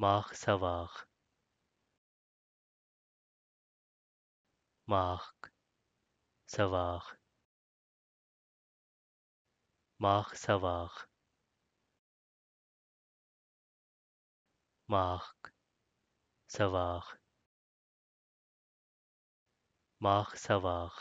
Marc Savard Marc Savard Marc Savard Marc Savard Marc Savard